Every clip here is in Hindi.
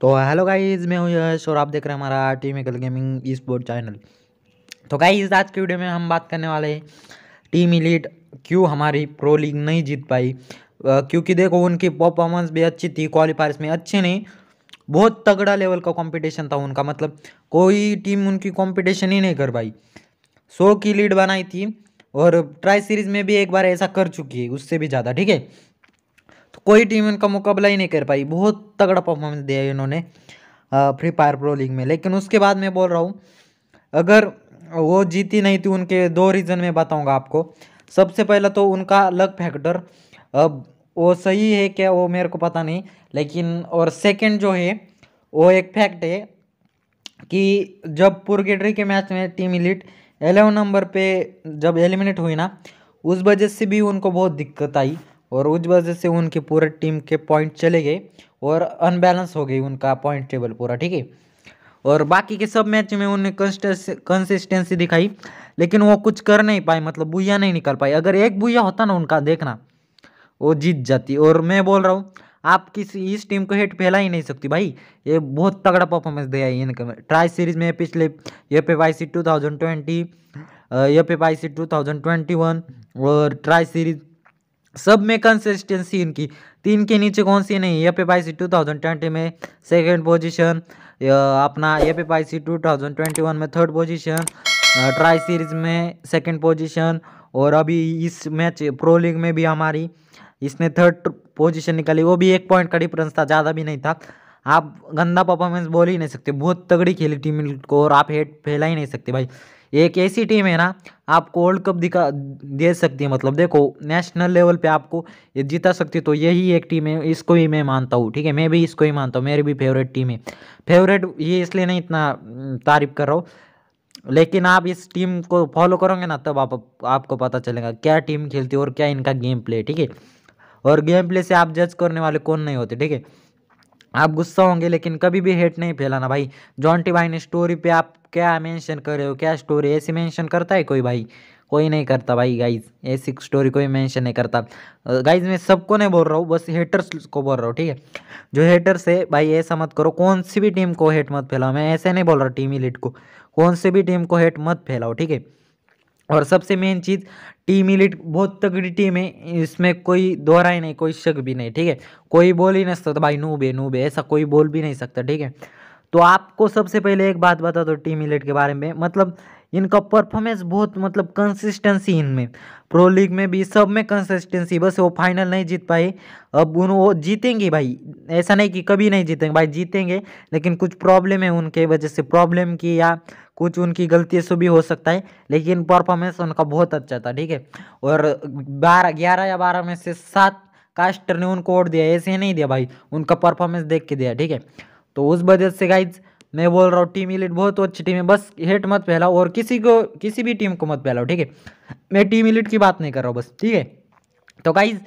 तो हेलो गाइस मैं हूँ यश और आप देख रहे हैं हमारा टी मेकल गेमिंग ई स्पोर्ट चैनल तो गाइस आज के वीडियो में हम बात करने वाले हैं टीम इलीट क्यों हमारी प्रो लीग नहीं जीत पाई क्योंकि देखो उनकी परफॉर्मेंस भी अच्छी थी क्वालिफायर्स में अच्छे नहीं बहुत तगड़ा लेवल का कंपटीशन था उनका मतलब कोई टीम उनकी कंपटीशन ही नहीं कर पाई सौ की लीड बनाई थी और ट्राई सीरीज में भी एक बार ऐसा कर चुकी है उससे भी ज़्यादा ठीक है कोई टीम इनका मुकाबला ही नहीं कर पाई बहुत तगड़ा परफॉर्मेंस दिया है इन्होंने फ्री फायर प्रो लीग में लेकिन उसके बाद मैं बोल रहा हूँ अगर वो जीती नहीं थी उनके दो रीज़न मैं बताऊँगा आपको सबसे पहला तो उनका लक फैक्टर अब वो सही है क्या वो मेरे को पता नहीं लेकिन और सेकंड जो है वो एक फैक्ट है कि जब पुरगेटरी के मैच में टीम इलिट एलेवन नंबर पे जब एलिमिनेट हुई ना उस वजह से भी उनको बहुत दिक्कत आई और उस वजह से उनके पूरे टीम के पॉइंट चले गए और अनबैलेंस हो गई उनका पॉइंट टेबल पूरा ठीक है और बाकी के सब मैच में उन्हें कंसिस्टेंसी दिखाई लेकिन वो कुछ कर नहीं पाए मतलब बुया नहीं निकल पाई अगर एक बुया होता ना उनका देखना वो जीत जाती और मैं बोल रहा हूँ आप किसी इस टीम को हेट फैला ही नहीं सकती भाई ये बहुत तगड़ा परफॉर्मेंस दिया है इनका ट्राई सीरीज में पिछले F F I C two thousand twenty ये F I C two thousand twenty one और ट्राई सीरीज सब में कंसिस्टेंसी इनकी तीन के नीचे कौन सी नहीं ये पे पाई सी टू थाउजेंड ट्वेंटी में सेकेंड पोजिशन अपना ये पे पाई C two thousand twenty one में थर्ड पोजिशन ट्राई सीरीज में सेकेंड पोजिशन और अभी इस मैच प्रो लीग में भी हमारी इसने थर्ड पोजिशन निकाली वो भी एक पॉइंट का डिफरेंस था ज़्यादा भी नहीं था आप गंदा परफॉर्मेंस बोल ही नहीं सकते बहुत तगड़ी खेली टीम को और आप हेड फैला ही नहीं सकते भाई एक ऐसी टीम है ना आपको वर्ल्ड कप दिखा दे सकती है मतलब देखो नेशनल लेवल पे आपको ये जिता सकती है तो यही एक टीम है इसको ही मैं मानता हूँ ठीक है मैं भी इसको ही मानता हूँ मेरी भी फेवरेट टीम है फेवरेट ये इसलिए नहीं इतना हम्म, तारीफ कर रहा हूँ लेकिन आप इस टीम को फॉलो करोगे ना तब आप, आपको पता चलेगा क्या टीम खेलती है और क्या इनका गेम प्ले ठीक है और गेम प्ले से आप जज करने वाले कौन नहीं होते ठीक है आप गुस्सा होंगे लेकिन कभी भी हेट नहीं फैलाना भाई जॉन्टी भाई ने स्टोरी पे आप क्या मेंशन कर रहे हो क्या स्टोरी ऐसी मेंशन करता है कोई भाई कोई नहीं करता भाई गाइज ऐसी स्टोरी कोई मेंशन नहीं करता गाइज मैं सबको नहीं बोल रहा हूँ बस हेटर्स को बोल रहा हूँ ठीक है जो हेटर्स है भाई ऐसा मत करो कौन सी भी टीम को हेट मत फैलाओ मैं ऐसे नहीं बोल रहा टीम इलीट को कौन सी भी टीम को हेट मत फैलाओ ठीक है और सबसे मेन चीज़ टीम इलीट बहुत तगड़ी टीम है इसमें कोई दोहरा ही नहीं कोई शक भी नहीं ठीक है कोई बोल ही नहीं सकता भाई नूबे नूबे ऐसा कोई बोल भी नहीं सकता ठीक है तो आपको सबसे पहले एक बात बता दो तो टीम इलेट के बारे में मतलब इनका परफॉर्मेंस बहुत मतलब कंसिस्टेंसी इनमें प्रो लीग में भी सब में कंसिस्टेंसी बस वो फाइनल नहीं जीत पाए अब उन वो जीतेंगे भाई ऐसा नहीं कि कभी नहीं जीतेंगे भाई जीतेंगे लेकिन कुछ प्रॉब्लम है उनके वजह से प्रॉब्लम की या कुछ उनकी गलतियों से भी हो सकता है लेकिन परफॉर्मेंस उनका बहुत अच्छा था ठीक है और बारह ग्यारह या बारह में से सात कास्टर ने उनको वोट दिया ऐसे नहीं दिया भाई उनका परफॉर्मेंस देख के दिया ठीक है तो उस वजह से गाइज मैं बोल रहा हूँ टीम इलिट बहुत अच्छी टीम है बस हेट मत फैलाओ और किसी को किसी भी टीम को मत फैलाओ ठीक है मैं टीम इलिट की बात नहीं कर रहा हूँ बस ठीक है तो गाइज़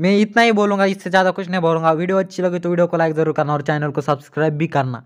मैं इतना ही बोलूँगा इससे ज़्यादा कुछ नहीं बोलूँगा वीडियो अच्छी लगी तो वीडियो को लाइक ज़रूर करना और चैनल को सब्सक्राइब भी करना